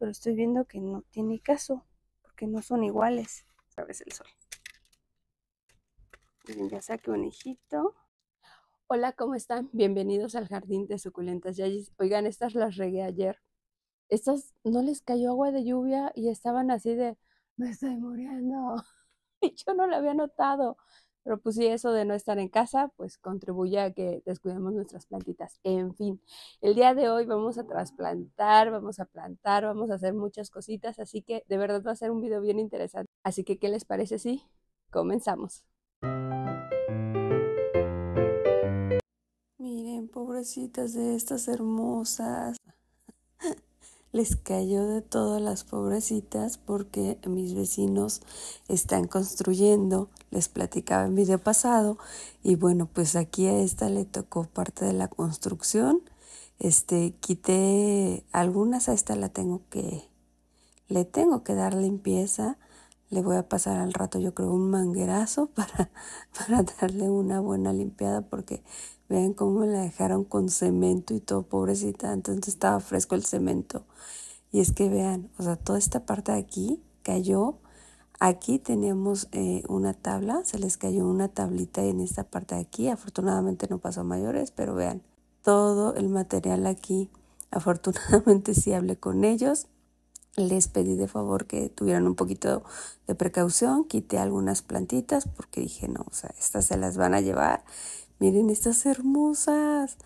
pero estoy viendo que no tiene caso, porque no son iguales, ¿sabes? El sol. ya saqué un hijito. Hola, ¿cómo están? Bienvenidos al jardín de suculentas Oigan, estas las regué ayer. Estas no les cayó agua de lluvia y estaban así de, me estoy muriendo. Y yo no lo había notado. Pero pues eso de no estar en casa, pues contribuye a que descuidemos nuestras plantitas. En fin, el día de hoy vamos a trasplantar, vamos a plantar, vamos a hacer muchas cositas, así que de verdad va a ser un video bien interesante. Así que, ¿qué les parece si comenzamos? Miren, pobrecitas de estas hermosas. les cayó de todas las pobrecitas porque mis vecinos están construyendo, les platicaba en video pasado y bueno, pues aquí a esta le tocó parte de la construcción. Este, quité algunas, a esta la tengo que le tengo que dar limpieza. Le voy a pasar al rato, yo creo, un manguerazo para, para darle una buena limpiada porque Vean cómo la dejaron con cemento y todo, pobrecita. Entonces estaba fresco el cemento. Y es que vean, o sea, toda esta parte de aquí cayó. Aquí tenemos eh, una tabla, se les cayó una tablita en esta parte de aquí. Afortunadamente no pasó a mayores, pero vean, todo el material aquí. Afortunadamente sí hablé con ellos. Les pedí de favor que tuvieran un poquito de precaución. Quité algunas plantitas porque dije, no, o sea, estas se las van a llevar Miren estas hermosas.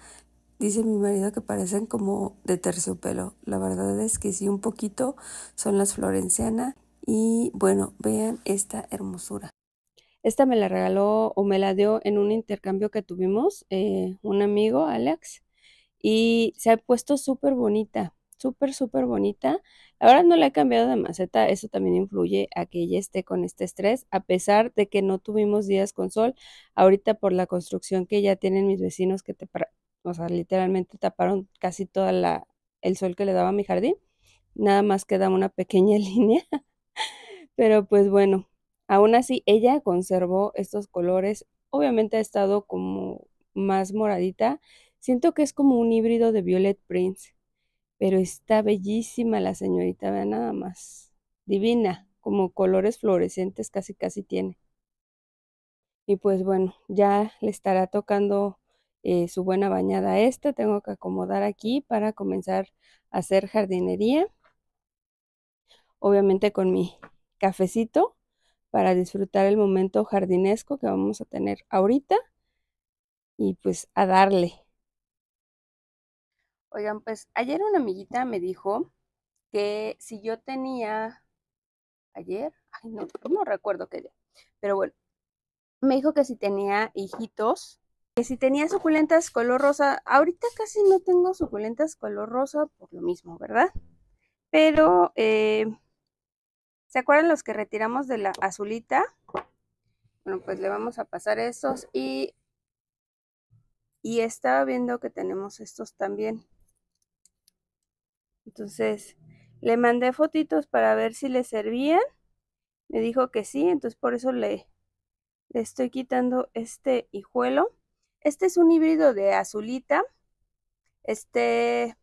Dice mi marido que parecen como de terciopelo. La verdad es que sí, un poquito son las florenciana. Y bueno, vean esta hermosura. Esta me la regaló o me la dio en un intercambio que tuvimos eh, un amigo, Alex. Y se ha puesto súper bonita, súper, súper bonita. Ahora no la he cambiado de maceta, eso también influye a que ella esté con este estrés, a pesar de que no tuvimos días con sol, ahorita por la construcción que ya tienen mis vecinos que te, o sea, literalmente taparon casi toda la el sol que le daba a mi jardín. Nada más queda una pequeña línea. Pero pues bueno, aún así ella conservó estos colores. Obviamente ha estado como más moradita. Siento que es como un híbrido de Violet Prince pero está bellísima la señorita, vean nada más. Divina, como colores fluorescentes casi casi tiene. Y pues bueno, ya le estará tocando eh, su buena bañada a esta. Tengo que acomodar aquí para comenzar a hacer jardinería. Obviamente con mi cafecito para disfrutar el momento jardinesco que vamos a tener ahorita. Y pues a darle. Oigan, pues ayer una amiguita me dijo que si yo tenía, ayer, ay, no, no recuerdo qué día, pero bueno, me dijo que si tenía hijitos, que si tenía suculentas color rosa, ahorita casi no tengo suculentas color rosa por lo mismo, ¿verdad? Pero, eh, ¿se acuerdan los que retiramos de la azulita? Bueno, pues le vamos a pasar esos y, y estaba viendo que tenemos estos también. Entonces, le mandé fotitos para ver si le servían. Me dijo que sí, entonces por eso le, le estoy quitando este hijuelo. Este es un híbrido de azulita. Este,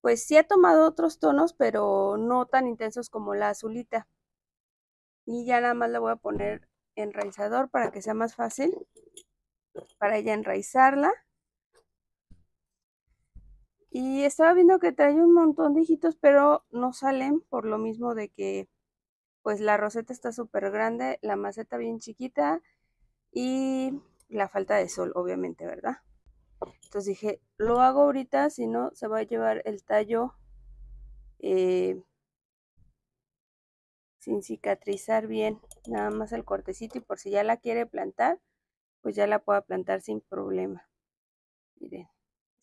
pues sí ha tomado otros tonos, pero no tan intensos como la azulita. Y ya nada más la voy a poner enraizador para que sea más fácil para ella enraizarla. Y estaba viendo que trae un montón de hijitos, pero no salen por lo mismo de que pues la roseta está súper grande, la maceta bien chiquita y la falta de sol, obviamente, ¿verdad? Entonces dije, lo hago ahorita, si no, se va a llevar el tallo eh, sin cicatrizar bien, nada más el cortecito y por si ya la quiere plantar, pues ya la pueda plantar sin problema. Miren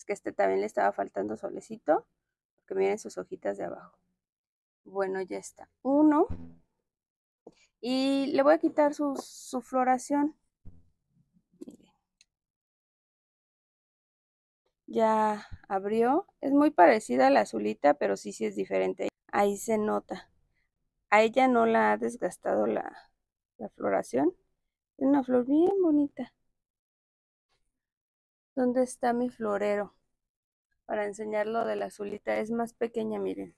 que este también le estaba faltando solecito, porque miren sus hojitas de abajo. Bueno, ya está. Uno. Y le voy a quitar su, floración. Miren. Ya abrió. Es muy parecida a la azulita, pero sí, sí es diferente. Ahí se nota. A ella no la ha desgastado la, la floración. Es una flor bien bonita. ¿Dónde está mi florero? Para enseñar lo de la azulita. Es más pequeña, miren.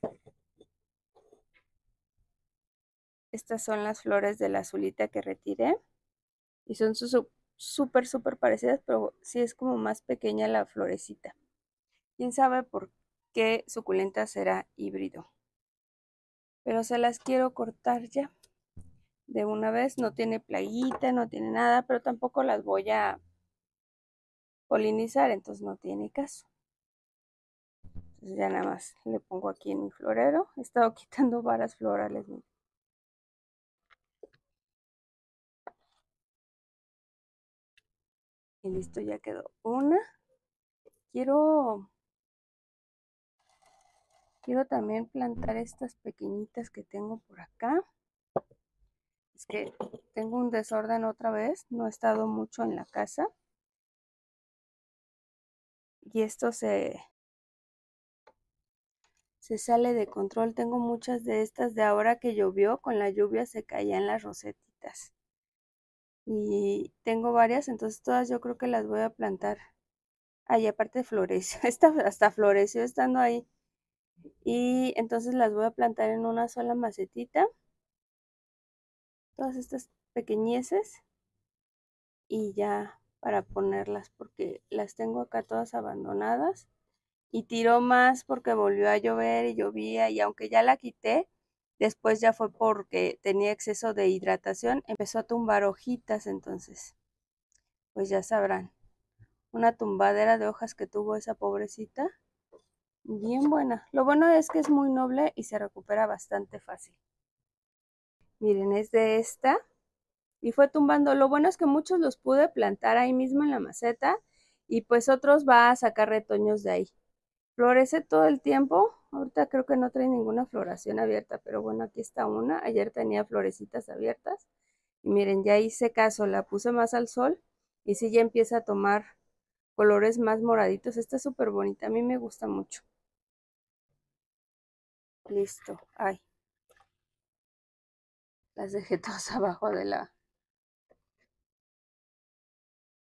Estas son las flores de la azulita que retiré. Y son súper, súper parecidas, pero sí es como más pequeña la florecita. ¿Quién sabe por qué suculenta será híbrido? Pero se las quiero cortar ya. De una vez, no tiene plaguita, no tiene nada, pero tampoco las voy a polinizar, entonces no tiene caso. Entonces ya nada más le pongo aquí en mi florero. He estado quitando varas florales. Y listo, ya quedó una. Quiero Quiero también plantar estas pequeñitas que tengo por acá. Es que tengo un desorden otra vez, no he estado mucho en la casa y esto se, se sale de control. Tengo muchas de estas de ahora que llovió, con la lluvia se caían las rosetitas. Y tengo varias, entonces todas yo creo que las voy a plantar. Ahí aparte floreció, esta hasta floreció estando ahí. Y entonces las voy a plantar en una sola macetita. Todas estas pequeñeces. Y ya para ponerlas porque las tengo acá todas abandonadas y tiró más porque volvió a llover y llovía y aunque ya la quité, después ya fue porque tenía exceso de hidratación, empezó a tumbar hojitas entonces, pues ya sabrán, una tumbadera de hojas que tuvo esa pobrecita, bien buena. Lo bueno es que es muy noble y se recupera bastante fácil. Miren, es de esta y fue tumbando. Lo bueno es que muchos los pude plantar ahí mismo en la maceta y pues otros va a sacar retoños de ahí. Florece todo el tiempo. Ahorita creo que no trae ninguna floración abierta, pero bueno, aquí está una. Ayer tenía florecitas abiertas. Y miren, ya hice caso, la puse más al sol y sí ya empieza a tomar colores más moraditos. Está súper bonita, a mí me gusta mucho. Listo, ay. Las dejé todas abajo de la,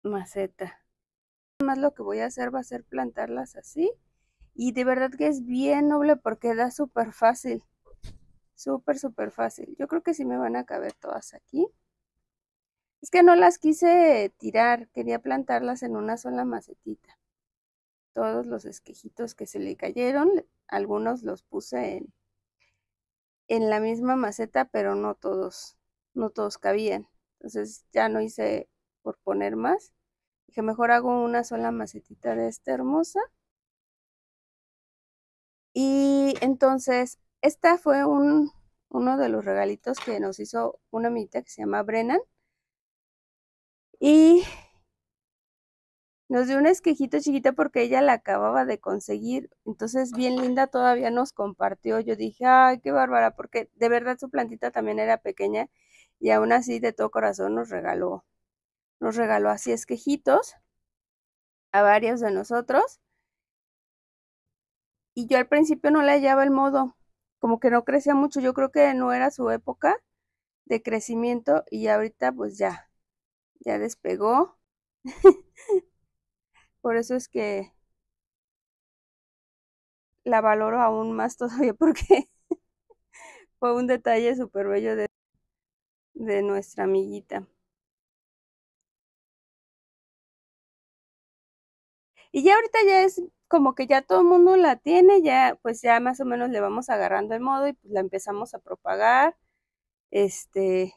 maceta. Más lo que voy a hacer va a ser plantarlas así. Y de verdad que es bien noble porque da súper fácil. Súper, súper fácil. Yo creo que sí me van a caber todas aquí. Es que no las quise tirar, quería plantarlas en una sola macetita. Todos los esquejitos que se le cayeron, algunos los puse en, en la misma maceta, pero no todos, no todos cabían. Entonces ya no hice por poner más. Dije, mejor hago una sola macetita de esta hermosa. Y entonces, esta fue un, uno de los regalitos que nos hizo una amiguita que se llama Brennan. Y nos dio una esquejita chiquita porque ella la acababa de conseguir. Entonces, bien linda todavía nos compartió. Yo dije, ay, qué bárbara, porque de verdad su plantita también era pequeña y aún así de todo corazón nos regaló nos regaló así esquejitos a varios de nosotros. Y yo al principio no le hallaba el modo, como que no crecía mucho, yo creo que no era su época de crecimiento y ahorita pues ya, ya despegó. Por eso es que la valoro aún más todavía porque fue un detalle súper bello de, de nuestra amiguita. Y ya ahorita ya es como que ya todo el mundo la tiene, ya pues ya más o menos le vamos agarrando el modo y pues la empezamos a propagar. Este,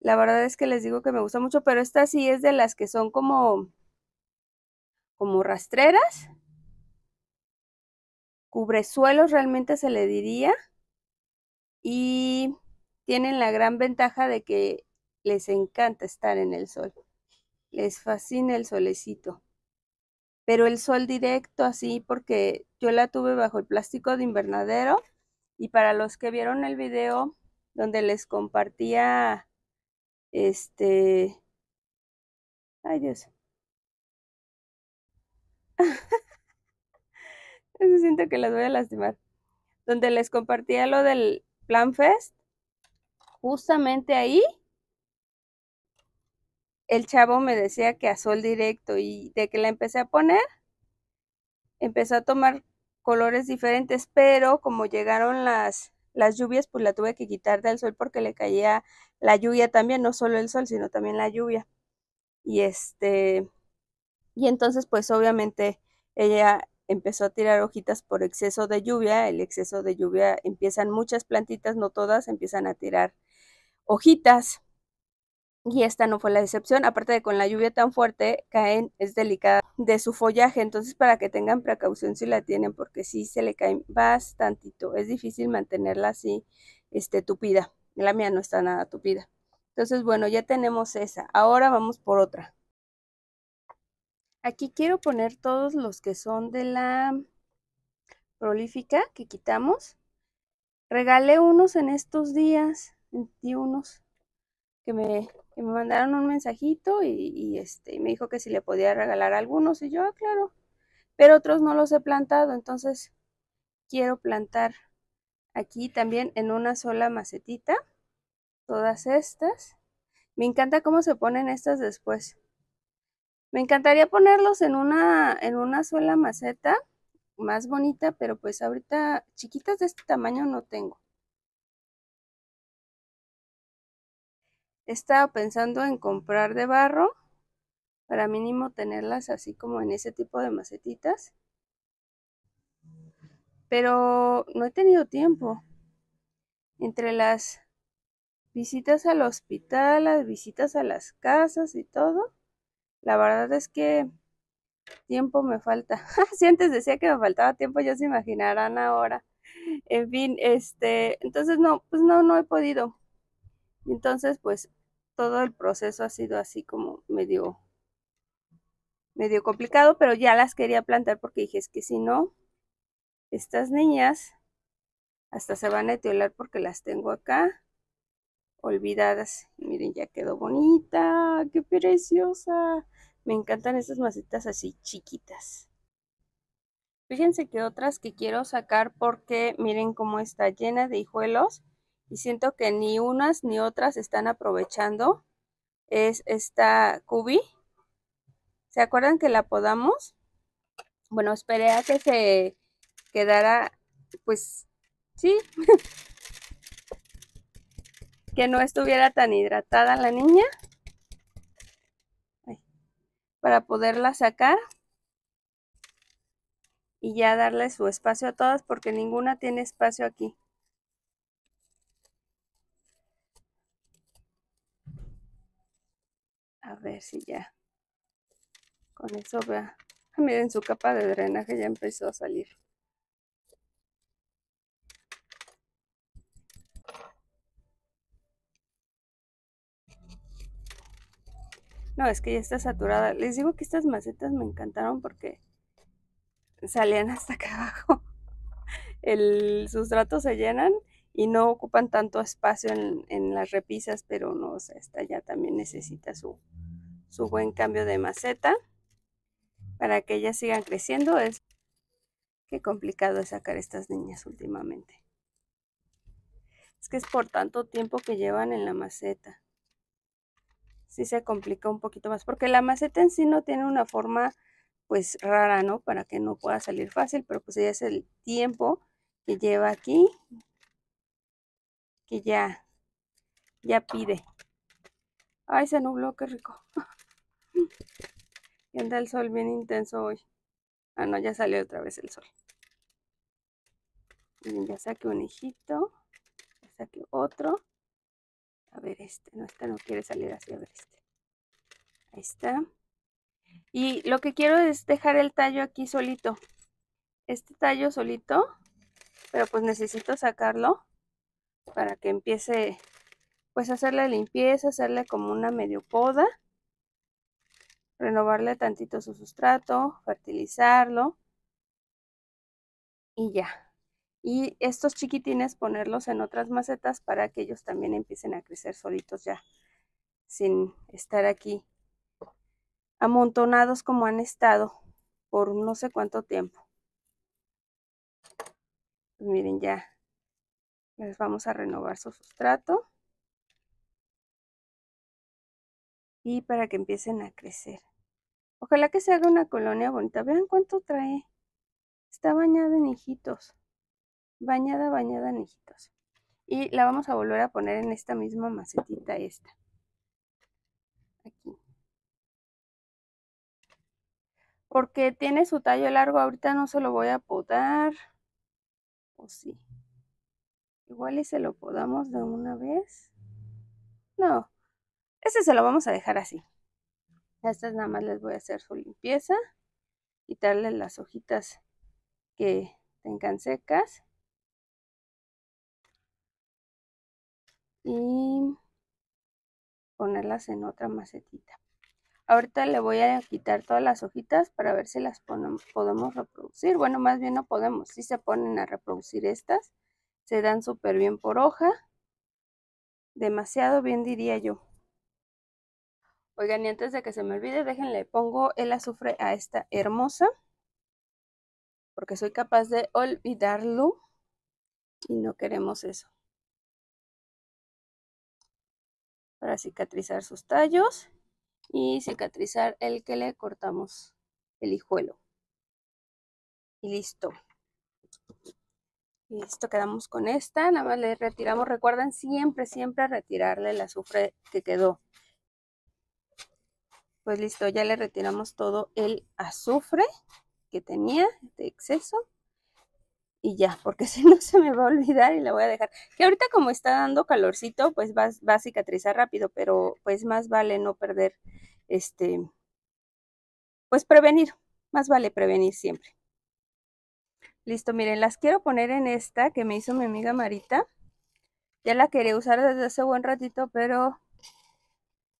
la verdad es que les digo que me gusta mucho, pero esta sí es de las que son como como rastreras. Cubresuelos realmente se le diría y tienen la gran ventaja de que les encanta estar en el sol. Les fascina el solecito pero el sol directo así, porque yo la tuve bajo el plástico de invernadero y para los que vieron el video donde les compartía este... Ay Dios. Se siento que las voy a lastimar. Donde les compartía lo del Plan Fest. Justamente ahí el chavo me decía que a sol directo y de que la empecé a poner, empezó a tomar colores diferentes, pero como llegaron las, las lluvias, pues la tuve que quitar del sol porque le caía la lluvia también, no solo el sol, sino también la lluvia. Y este, y entonces pues obviamente ella empezó a tirar hojitas por exceso de lluvia, el exceso de lluvia empiezan muchas plantitas, no todas, empiezan a tirar hojitas y esta no fue la excepción, aparte de con la lluvia tan fuerte, caen, es delicada de su follaje, entonces para que tengan precaución si la tienen, porque si se le caen bastante. es difícil mantenerla así, este, tupida, la mía no está nada tupida. Entonces, bueno, ya tenemos esa, ahora vamos por otra. Aquí quiero poner todos los que son de la prolífica que quitamos. Regalé unos en estos días, 21 que me, mandaron un mensajito y, este, me dijo que si le podía regalar algunos y yo, ah, claro, pero otros no los he plantado, entonces quiero plantar aquí también en una sola macetita todas estas. Me encanta cómo se ponen estas después. Me encantaría ponerlos en una, en una sola maceta, más bonita, pero pues ahorita chiquitas de este tamaño no tengo. estado pensando en comprar de barro para mínimo tenerlas así como en ese tipo de macetitas. Pero no he tenido tiempo. Entre las visitas al hospital, las visitas a las casas y todo, la verdad es que tiempo me falta. si antes decía que me faltaba tiempo, ya se imaginarán ahora. En fin, este, entonces no, pues no, no he podido. Entonces, pues todo el proceso ha sido así como medio, medio complicado, pero ya las quería plantar porque dije, es que si no, estas niñas hasta se van a etiolar porque las tengo acá olvidadas. Miren, ya quedó bonita, qué preciosa. Me encantan estas macetas así chiquitas. Fíjense que otras que quiero sacar porque miren cómo está llena de hijuelos y siento que ni unas ni otras están aprovechando es esta cubi. ¿Se acuerdan que la podamos? Bueno, esperé a que se quedara, pues, sí, que no estuviera tan hidratada la niña para poderla sacar y ya darle su espacio a todas porque ninguna tiene espacio aquí. ver si ya. Con eso vea. Ah, Miren, su capa de drenaje ya empezó a salir. No, es que ya está saturada. Les digo que estas macetas me encantaron porque salían hasta acá abajo. El sustrato se llenan y no ocupan tanto espacio en, las repisas, pero no, o sea, esta ya también necesita su, buen cambio de maceta para que ellas sigan creciendo. Es qué complicado es sacar estas niñas últimamente. Es que es por tanto tiempo que llevan en la maceta. Sí se complica un poquito más, porque la maceta en sí no tiene una forma pues rara, ¿no? Para que no pueda salir fácil, pero pues ya es el tiempo que lleva aquí que ya, ya pide. Ay, se nubló, qué rico. Y anda el sol bien intenso hoy. Ah, no, ya salió otra vez el sol. ya saqué un hijito. Ya saqué otro. A ver, este. No, este no quiere salir así. A ver, este. Ahí está. Y lo que quiero es dejar el tallo aquí solito. Este tallo solito. Pero pues necesito sacarlo para que empiece pues hacerle limpieza, hacerle como una medio poda, renovarle tantito su sustrato, fertilizarlo y ya. Y estos chiquitines ponerlos en otras macetas para que ellos también empiecen a crecer solitos ya, sin estar aquí amontonados como han estado por no sé cuánto tiempo. Pues miren ya, les vamos a renovar su sustrato y para que empiecen a crecer. Ojalá que se haga una colonia bonita. Vean cuánto trae. Está bañada en hijitos. Bañada, bañada en hijitos. Y la vamos a volver a poner en esta misma macetita esta. Aquí. Porque tiene su tallo largo. Ahorita no se lo voy a podar. O sí. Igual y se lo podamos de una vez. No, este se lo vamos a dejar así. A estas nada más les voy a hacer su limpieza. Quitarle las hojitas que tengan secas. Y ponerlas en otra macetita. Ahorita le voy a quitar todas las hojitas para ver si las podemos reproducir. Bueno, más bien no podemos. Si se ponen a reproducir estas se dan súper bien por hoja. Demasiado bien diría yo. Oigan, y antes de que se me olvide, déjenle, pongo el azufre a esta hermosa. Porque soy capaz de olvidarlo. Y no queremos eso. Para cicatrizar sus tallos. Y cicatrizar el que le cortamos el hijuelo. Y listo. Listo, quedamos con esta, nada más le retiramos, recuerden siempre, siempre retirarle el azufre que quedó. Pues listo, ya le retiramos todo el azufre que tenía de exceso. Y ya, porque si no se me va a olvidar y la voy a dejar. Que ahorita como está dando calorcito, pues va, va a cicatrizar rápido, pero pues más vale no perder, este, pues prevenir, más vale prevenir siempre. Listo, miren, las quiero poner en esta que me hizo mi amiga Marita. Ya la quería usar desde hace buen ratito, pero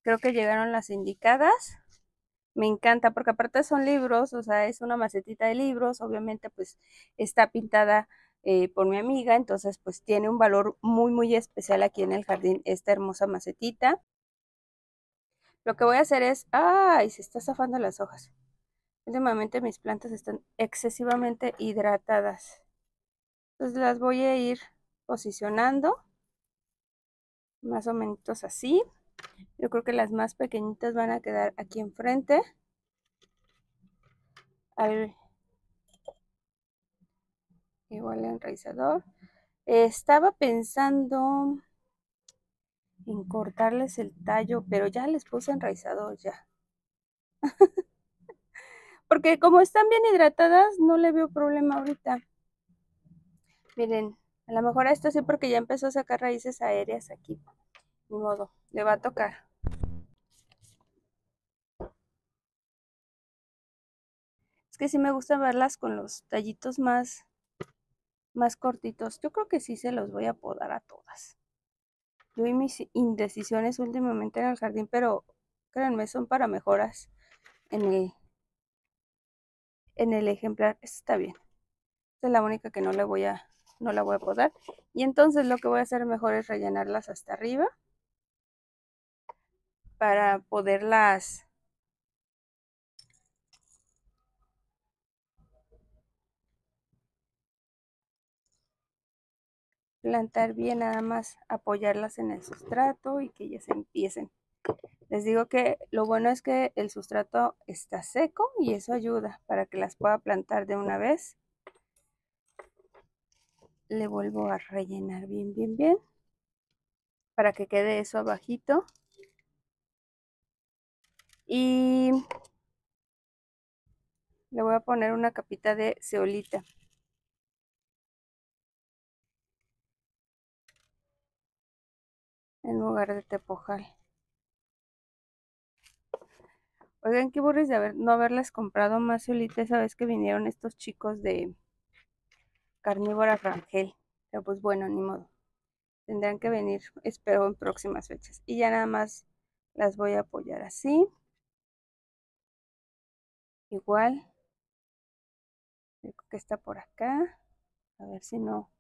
creo que llegaron las indicadas. Me encanta porque aparte son libros, o sea, es una macetita de libros. Obviamente, pues está pintada eh, por mi amiga, entonces pues tiene un valor muy, muy especial aquí en el jardín esta hermosa macetita. Lo que voy a hacer es, ay, se está zafando las hojas. Últimamente mis plantas están excesivamente hidratadas. Entonces las voy a ir posicionando. Más o menos así. Yo creo que las más pequeñitas van a quedar aquí enfrente. Al, igual enraizador. estaba pensando en cortarles el tallo, pero ya les puse enraizador ya. porque como están bien hidratadas, no le veo problema ahorita. Miren, a lo mejor a esto sí porque ya empezó a sacar raíces aéreas aquí. Ni modo, le va a tocar. Es que sí me gusta verlas con los tallitos más, más cortitos. Yo creo que sí se los voy a podar a todas. Yo y mis indecisiones últimamente en el jardín, pero créanme, son para mejoras en el en el ejemplar. está bien. Esta es la única que no le voy a, no la voy a podar. Y entonces lo que voy a hacer mejor es rellenarlas hasta arriba para poderlas plantar bien nada más apoyarlas en el sustrato y que ya se empiecen les digo que lo bueno es que el sustrato está seco y eso ayuda para que las pueda plantar de una vez. Le vuelvo a rellenar bien, bien, bien para que quede eso abajito. Y le voy a poner una capita de ceolita. En lugar de tepojal. Oigan, qué burris de no haberlas comprado más solita esa vez que vinieron estos chicos de Carnívora Rangel. Pero pues bueno, ni modo. Tendrán que venir, espero, en próximas fechas. Y ya nada más las voy a apoyar así. Igual. creo que está por acá. A ver si no.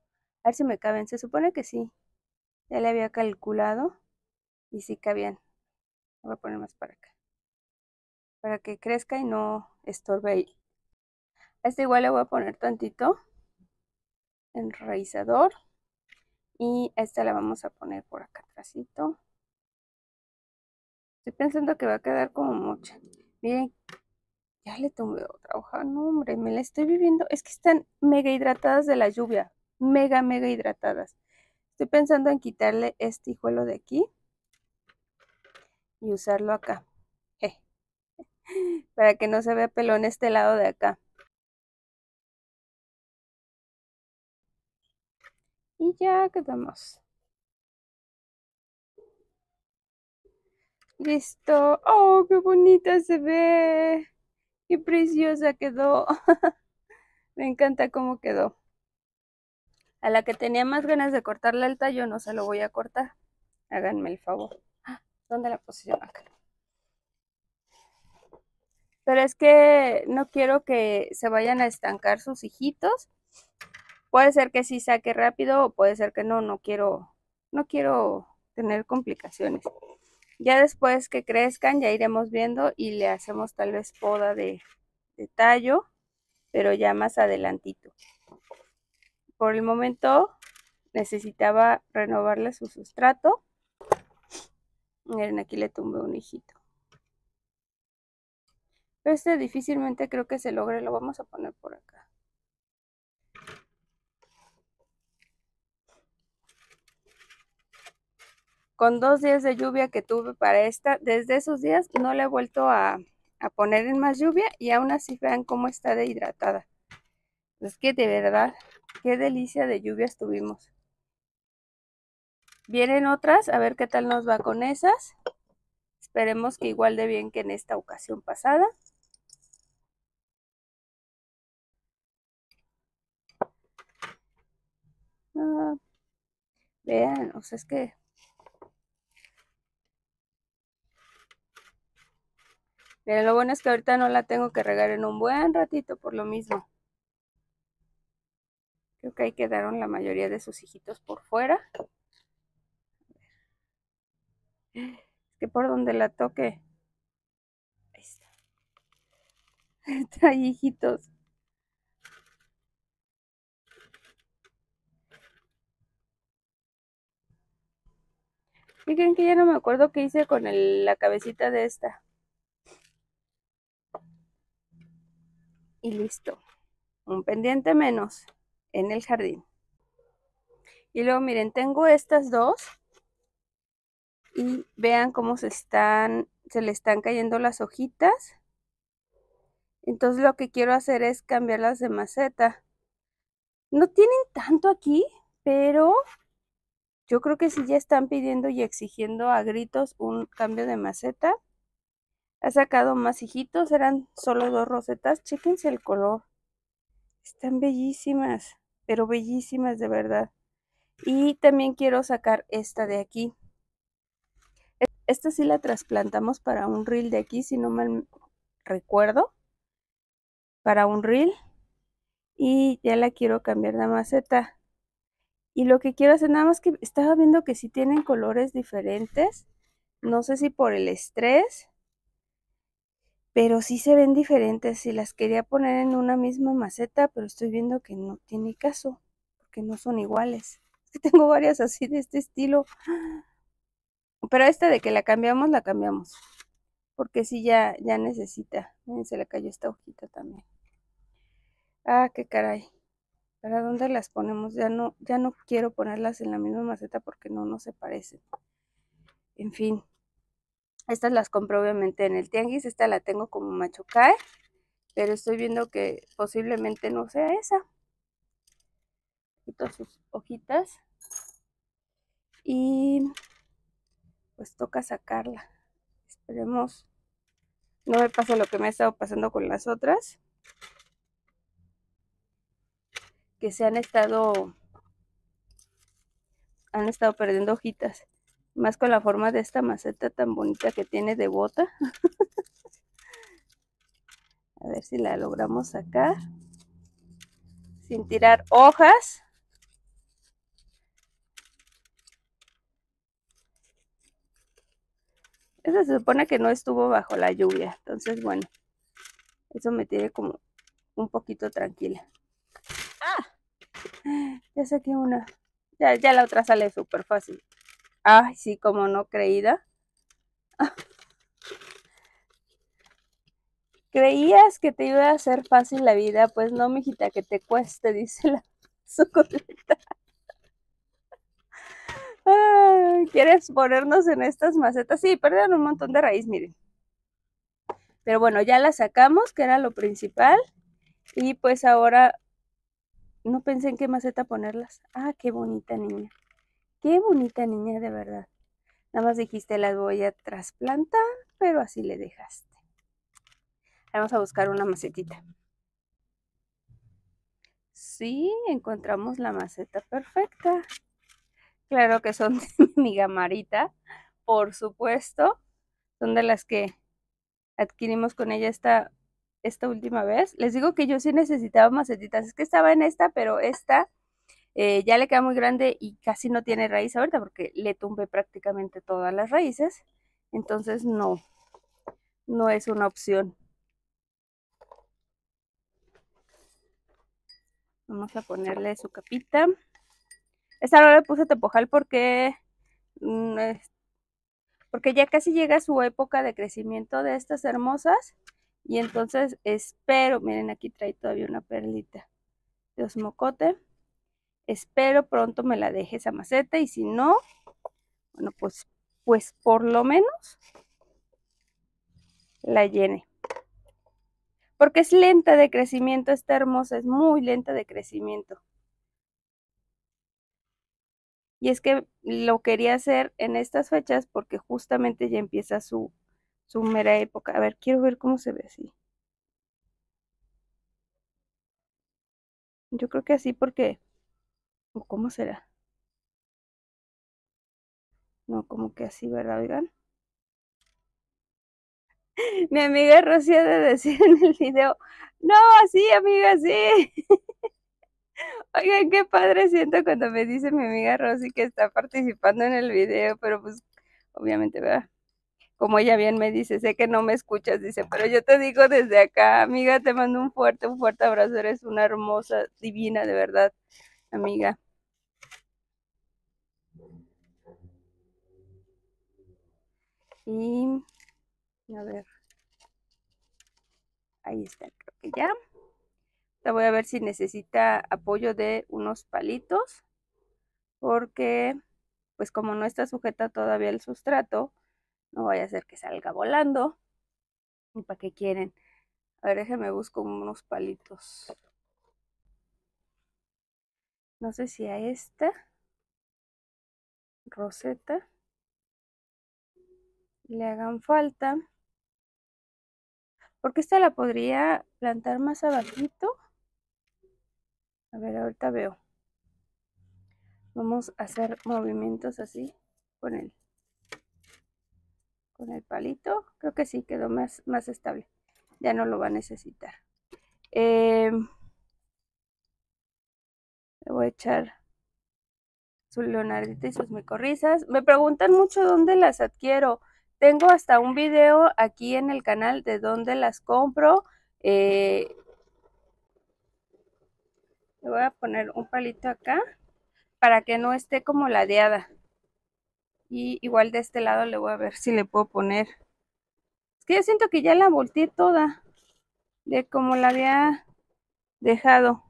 A ver si me caben. Se supone que sí. Ya le había calculado. Y sí cabían. Voy a poner más para acá para que crezca y no estorbe ahí. A este igual le voy a poner tantito enraizador y esta la vamos a poner por acá atrásito. Estoy pensando que va a quedar como mucha. Miren, ya le tomé otra hoja. No, hombre, me la estoy viviendo. Es que están mega hidratadas de la lluvia. Mega, mega hidratadas. Estoy pensando en quitarle este hijuelo de aquí y usarlo acá para que no se vea pelo en este lado de acá. Y ya quedamos. Listo. ¡Oh, qué bonita se ve! ¡Qué preciosa quedó! Me encanta cómo quedó. A la que tenía más ganas de cortarle el tallo, no se lo voy a cortar. Háganme el favor. ¿Dónde la posición? Acá pero es que no quiero que se vayan a estancar sus hijitos. Puede ser que sí saque rápido o puede ser que no, no quiero, no quiero tener complicaciones. Ya después que crezcan ya iremos viendo y le hacemos tal vez poda de, de tallo, pero ya más adelantito. Por el momento necesitaba renovarle su sustrato. Miren, aquí le tumbé un hijito. Este difícilmente creo que se logre, lo vamos a poner por acá. Con dos días de lluvia que tuve para esta, desde esos días no le he vuelto a, poner en más lluvia y aún así vean cómo está de hidratada. Es que de verdad, qué delicia de lluvias tuvimos. Vienen otras, a ver qué tal nos va con esas. Esperemos que igual de bien que en esta ocasión pasada. Ah, vean, o sea, es que... pero lo bueno es que ahorita no la tengo que regar en un buen ratito por lo mismo. Creo que ahí quedaron la mayoría de sus hijitos por fuera. Es que por donde la toque. Ahí está. Está hijitos. Fíjense que ya no me acuerdo qué hice con la cabecita de esta? Y listo. Un pendiente menos en el jardín. Y luego miren, tengo estas dos. Y vean cómo se están, se le están cayendo las hojitas. Entonces lo que quiero hacer es cambiarlas de maceta. No tienen tanto aquí, pero yo creo que si ya están pidiendo y exigiendo a gritos un cambio de maceta. Ha sacado más hijitos, eran solo dos rosetas. Chéquense el color. Están bellísimas, pero bellísimas de verdad. Y también quiero sacar esta de aquí. E-, esta sí la trasplantamos para un reel de aquí, si no mal recuerdo. Para un reel. Y ya la quiero cambiar de maceta. Y lo que quiero hacer, nada más que estaba viendo que sí tienen colores diferentes. No sé si por el estrés, pero sí se ven diferentes. si las quería poner en una misma maceta, pero estoy viendo que no tiene caso, porque no son iguales. tengo varias así de este estilo. Pero esta de que la cambiamos, la cambiamos. Porque sí ya, ya necesita. Miren, se le cayó esta hojita también. Ah, qué caray para dónde las ponemos. Ya no, ya no quiero ponerlas en la misma maceta porque no, no se parecen. En fin, estas las compré obviamente en el tianguis. Esta la tengo como machucae, pero estoy viendo que posiblemente no sea esa. Quito sus hojitas y pues toca sacarla. Esperemos no me pasa lo que me ha estado pasando con las otras que se han estado, han estado perdiendo hojitas. Más con la forma de esta maceta tan bonita que tiene de bota. A ver si la logramos sacar. Sin tirar hojas. Esa se supone que no estuvo bajo la lluvia. Entonces, bueno, eso me tiene como un poquito tranquila. Ya saqué una. Ya, ya la otra sale súper fácil. Ay, sí, como no creída. Creías que te iba a hacer fácil la vida, pues no, mijita, que te cueste, dice la suculenta. ¿Quieres ponernos en estas macetas? Sí, perdieron un montón de raíz, miren. Pero bueno, ya la sacamos, que era lo principal. Y pues ahora no pensé en qué maceta ponerlas. Ah, qué bonita niña. Qué bonita niña, de verdad. Nada más dijiste, las voy a trasplantar, pero así le dejaste. Vamos a buscar una macetita. Sí, encontramos la maceta perfecta. Claro que son de mi gamarita, por supuesto. Son de las que adquirimos con ella esta esta última vez. Les digo que yo sí necesitaba macetitas. Es que estaba en esta, pero esta eh, ya le queda muy grande y casi no tiene raíz ahorita porque le tumbé prácticamente todas las raíces. Entonces no, no es una opción. Vamos a ponerle su capita. Esta no le puse tepojal porque, mm, porque ya casi llega su época de crecimiento de estas hermosas. Y entonces espero, miren aquí trae todavía una perlita de osmocote. Espero pronto me la deje esa maceta y si no, bueno, pues, pues por lo menos la llene. Porque es lenta de crecimiento, esta hermosa, es muy lenta de crecimiento. Y es que lo quería hacer en estas fechas porque justamente ya empieza su su mera época. A ver, quiero ver cómo se ve así. Yo creo que así porque... ¿O cómo será? No, como que así, ¿verdad? Oigan. Mi amiga Rosy ha de decir en el video, no, así, amiga, sí. Oigan, qué padre siento cuando me dice mi amiga Rosy que está participando en el video, pero pues obviamente, ¿verdad? como ella bien me dice, sé que no me escuchas, dice, pero yo te digo desde acá, amiga, te mando un fuerte, un fuerte abrazo, eres una hermosa, divina, de verdad, amiga. Y, a ver, ahí está, creo que ya. La voy a ver si necesita apoyo de unos palitos, porque, pues como no está sujeta todavía el sustrato, no vaya a ser que salga volando. ¿Y para qué quieren? A ver, déjenme busco unos palitos. No sé si a esta. Roseta. Le hagan falta. Porque esta la podría plantar más abajito. A ver, ahorita veo. Vamos a hacer movimientos así con él con el palito. Creo que sí quedó más, más estable. Ya no lo va a necesitar. Eh, le voy a echar su leonardita y sus micorrizas. Me preguntan mucho dónde las adquiero. Tengo hasta un video aquí en el canal de dónde las compro. Eh, le voy a poner un palito acá para que no esté como ladeada. Y igual de este lado le voy a ver si le puedo poner. Es que yo siento que ya la volteé toda. De como la había dejado.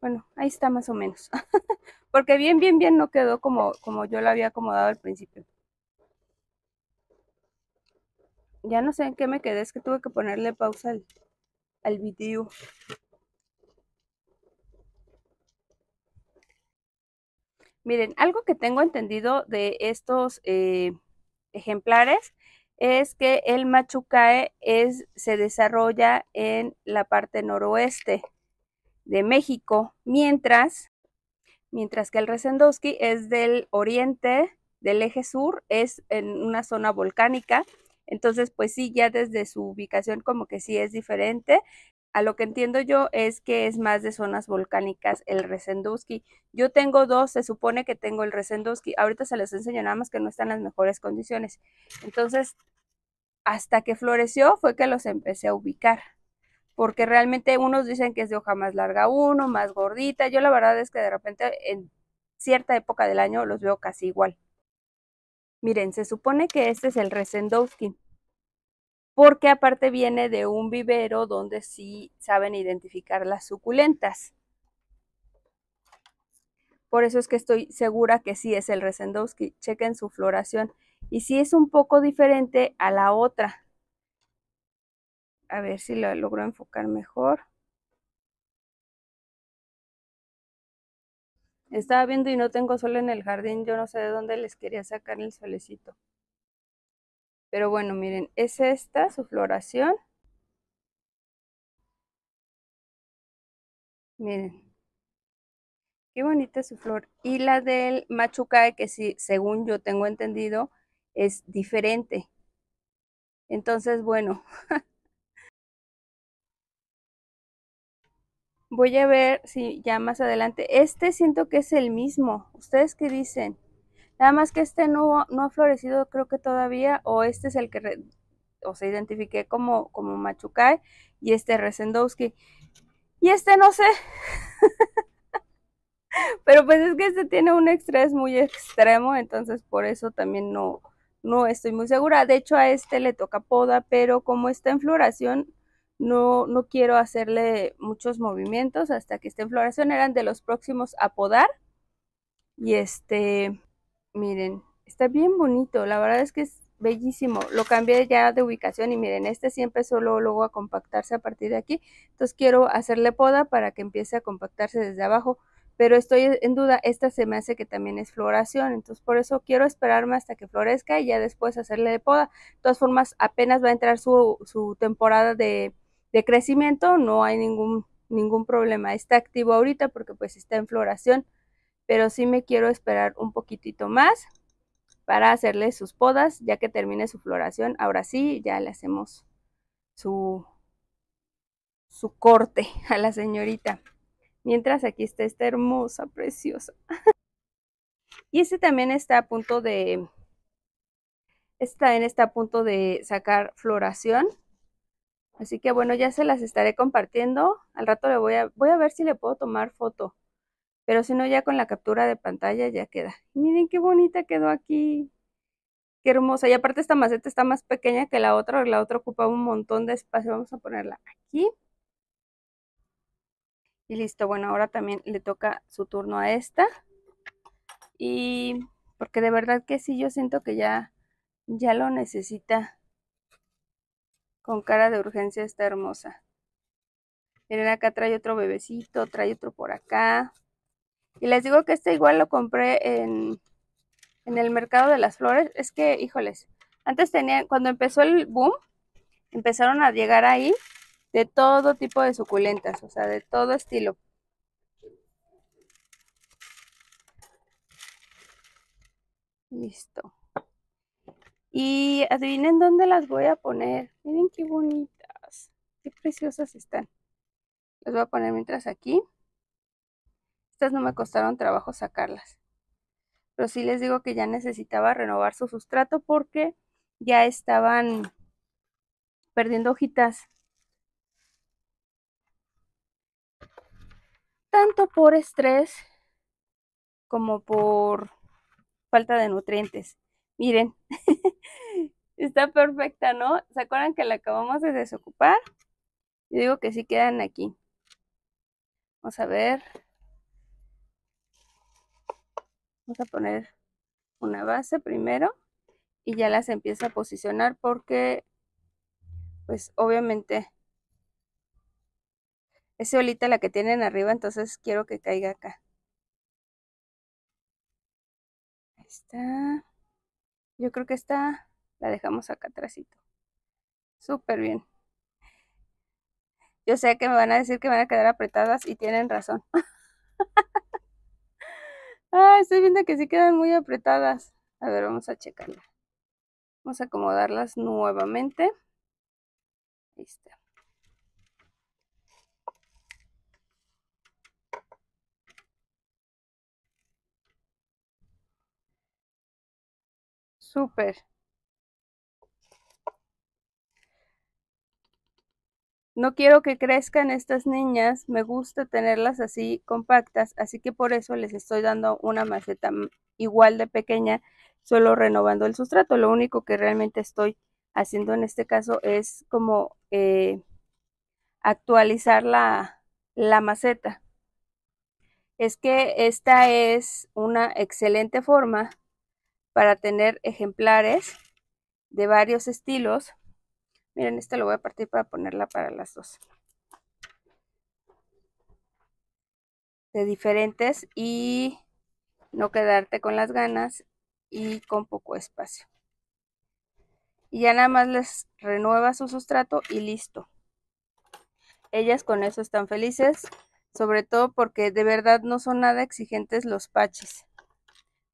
Bueno, ahí está más o menos. Porque bien, bien, bien no quedó como, como yo la había acomodado al principio. Ya no sé en qué me quedé. Es que tuve que ponerle pausa al, al video. Miren, algo que tengo entendido de estos eh, ejemplares es que el machucae se desarrolla en la parte noroeste de México, mientras, mientras que el Resendowski es del oriente del eje sur, es en una zona volcánica. Entonces, pues sí, ya desde su ubicación como que sí es diferente a lo que entiendo yo es que es más de zonas volcánicas el Resendowski. Yo tengo dos, se supone que tengo el Resendowski. Ahorita se les enseño nada más que no están en las mejores condiciones. Entonces, hasta que floreció fue que los empecé a ubicar. Porque realmente unos dicen que es de hoja más larga uno, más gordita. Yo la verdad es que de repente en cierta época del año los veo casi igual. Miren, se supone que este es el Resendowski porque aparte viene de un vivero donde sí saben identificar las suculentas. Por eso es que estoy segura que sí es el Resendowski. Chequen su floración. Y sí es un poco diferente a la otra. A ver si la logro enfocar mejor. Estaba viendo y no tengo sol en el jardín. Yo no sé de dónde les quería sacar el solecito. Pero bueno, miren, es esta su floración. Miren. Qué bonita su flor. Y la del machucae, que si según yo tengo entendido, es diferente. Entonces, bueno. Voy a ver si ya más adelante. Este siento que es el mismo. ¿Ustedes qué dicen? Nada más que este no, no ha florecido creo que todavía, o este es el que o se identifique como, como Machucay y este Resendowski. Y este no sé. Pero pues es que este tiene un estrés muy extremo, entonces por eso también no, no estoy muy segura. De hecho a este le toca poda, pero como está en floración, no, no quiero hacerle muchos movimientos hasta que esté en floración. Eran de los próximos a podar. Y este, Miren, está bien bonito, la verdad es que es bellísimo. Lo cambié ya de ubicación y miren, este siempre solo luego, a compactarse a partir de aquí. Entonces quiero hacerle poda para que empiece a compactarse desde abajo. Pero estoy e, en duda, esta se me hace que también es floración, entonces por eso quiero esperarme hasta que florezca y ya después hacerle de poda. De todas formas, apenas va a entrar su, temporada de, de crecimiento, no hay ningún, ningún problema. Está activo ahorita porque pues está en floración pero sí me quiero esperar un poquitito más para hacerle sus podas, ya que termine su floración. Ahora sí, ya le hacemos su, su corte a la señorita. Mientras aquí está esta hermosa, preciosa. y este también está a punto de... está en está a punto de sacar floración. Así que bueno, ya se las estaré compartiendo. Al rato le voy a, voy a ver si le puedo tomar foto pero si no, ya con la captura de pantalla ya queda. Miren qué bonita quedó aquí. Qué hermosa. Y aparte esta maceta está más pequeña que la otra. La otra ocupa un montón de espacio. Vamos a ponerla aquí. Y listo. Bueno, ahora también le toca su turno a esta. Y porque de verdad que sí, yo siento que ya, ya lo necesita. Con cara de urgencia está hermosa. Miren, acá trae otro bebecito, trae otro por acá. Y les digo que este igual lo compré en, en el mercado de las flores. Es que, híjoles, antes tenían, cuando empezó el boom, empezaron a llegar ahí de todo tipo de suculentas, o sea, de todo estilo. Listo. Y adivinen dónde las voy a poner. Miren qué bonitas, qué preciosas están. Las voy a poner mientras aquí. Estas no me costaron trabajo sacarlas. Pero sí les digo que ya necesitaba renovar su sustrato porque ya estaban perdiendo hojitas. Tanto por estrés como por falta de nutrientes. Miren, está perfecta, ¿no? ¿Se acuerdan que la acabamos de desocupar? Yo digo que sí quedan aquí. Vamos a ver. Vamos a poner una base primero y ya las empiezo a posicionar porque pues obviamente es olita la que tienen arriba, entonces quiero que caiga acá. Ahí está. Yo creo que esta la dejamos acá atrásito. Súper bien. Yo sé que me van a decir que van a quedar apretadas y tienen razón. Ah, estoy viendo que sí quedan muy apretadas. A ver, vamos a checarla. Vamos a acomodarlas nuevamente. Ahí está. Súper. No quiero que crezcan estas niñas, me gusta tenerlas así compactas, así que por eso les estoy dando una maceta igual de pequeña, solo renovando el sustrato. Lo único que realmente estoy haciendo en este caso es como eh, actualizar la, la maceta. Es que esta es una excelente forma para tener ejemplares de varios estilos Miren, este lo voy a partir para ponerla para las dos. De diferentes y no quedarte con las ganas y con poco espacio. Y ya nada más les renueva su sustrato y listo. Ellas con eso están felices, sobre todo porque de verdad no son nada exigentes los paches.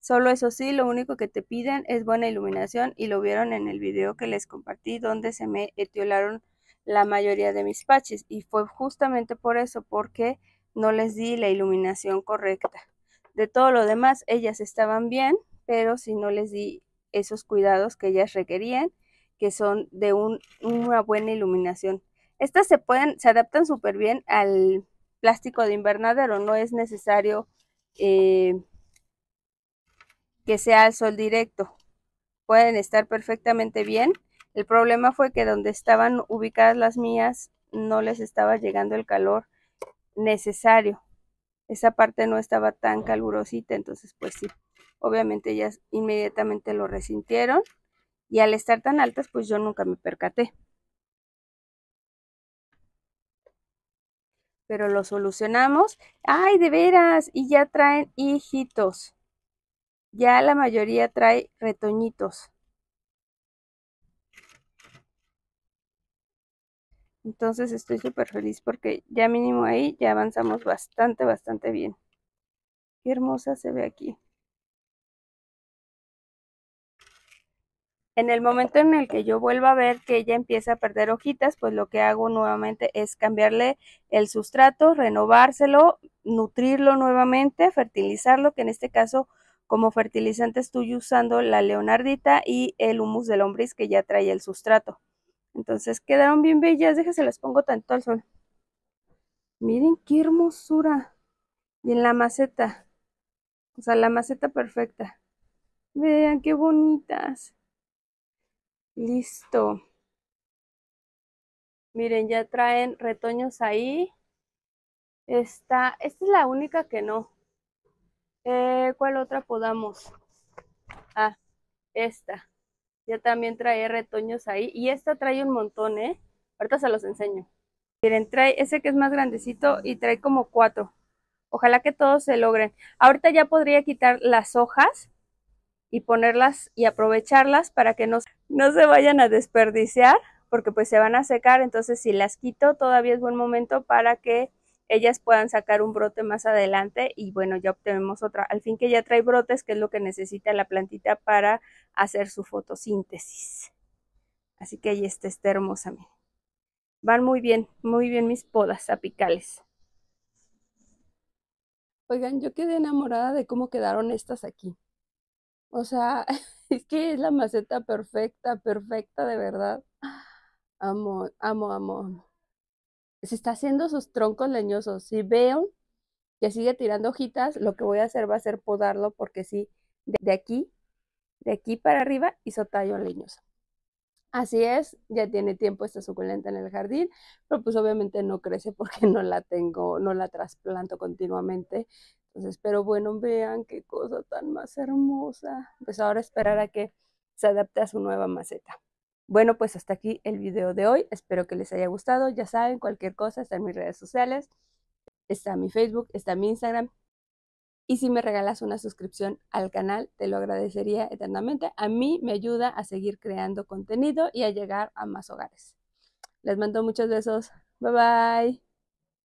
Solo eso sí, lo único que te piden es buena iluminación y lo vieron en el video que les compartí donde se me etiolaron la mayoría de mis patches y fue justamente por eso, porque no les di la iluminación correcta. De todo lo demás, ellas estaban bien, pero si no les di esos cuidados que ellas requerían, que son de una buena iluminación. Estas se pueden, se adaptan súper bien al plástico de invernadero, no es necesario eh, que sea al sol directo. Pueden estar perfectamente bien. El problema fue que donde estaban ubicadas las mías no les estaba llegando el calor necesario. Esa parte no estaba tan calurosita, entonces pues sí, obviamente ellas inmediatamente lo resintieron y al estar tan altas pues yo nunca me percaté. Pero lo solucionamos. ¡Ay, de veras! Y ya traen hijitos. Ya la mayoría trae retoñitos. Entonces estoy súper feliz porque ya mínimo ahí ya avanzamos bastante, bastante bien. Qué hermosa se ve aquí. En el momento en el que yo vuelva a ver que ella empieza a perder hojitas, pues lo que hago nuevamente es cambiarle el sustrato, renovárselo, nutrirlo nuevamente, fertilizarlo, que en este caso como fertilizante estoy usando la leonardita y el humus de lombriz que ya trae el sustrato. Entonces quedaron bien bellas, déjense las pongo tanto al sol. Miren qué hermosura. Y en la maceta. O sea, la maceta perfecta. Vean qué bonitas. Listo. Miren, ya traen retoños ahí. Esta, esta es la única que no. Eh, ¿Cuál otra podamos? Ah, esta. Ya también trae retoños ahí. Y esta trae un montón, ¿eh? Ahorita se los enseño. Miren, trae ese que es más grandecito y trae como cuatro. Ojalá que todos se logren. Ahorita ya podría quitar las hojas y ponerlas y aprovecharlas para que no, no se vayan a desperdiciar porque pues se van a secar. Entonces si las quito todavía es buen momento para que ellas puedan sacar un brote más adelante y bueno, ya obtenemos otra. Al fin que ya trae brotes, que es lo que necesita la plantita para hacer su fotosíntesis. Así que ahí está, está hermosa. Van muy bien, muy bien mis podas apicales. Oigan, yo quedé enamorada de cómo quedaron estas aquí. O sea, es que es la maceta perfecta, perfecta de verdad. Amo, amo, amo se está haciendo sus troncos leñosos. Si veo que sigue tirando hojitas, lo que voy a hacer va a ser podarlo porque sí, de, aquí, de aquí para arriba hizo tallo leñoso. Así es, ya tiene tiempo esta suculenta en el jardín, pero pues obviamente no crece porque no la tengo, no la trasplanto continuamente. Entonces, pero bueno, vean qué cosa tan más hermosa. Pues ahora esperar a que se adapte a su nueva maceta. Bueno, pues hasta aquí el video de hoy. Espero que les haya gustado. Ya saben, cualquier cosa está en mis redes sociales. Está mi Facebook, está mi Instagram. Y si me regalas una suscripción al canal, te lo agradecería eternamente. A mí me ayuda a seguir creando contenido y a llegar a más hogares. Les mando muchos besos. Bye bye.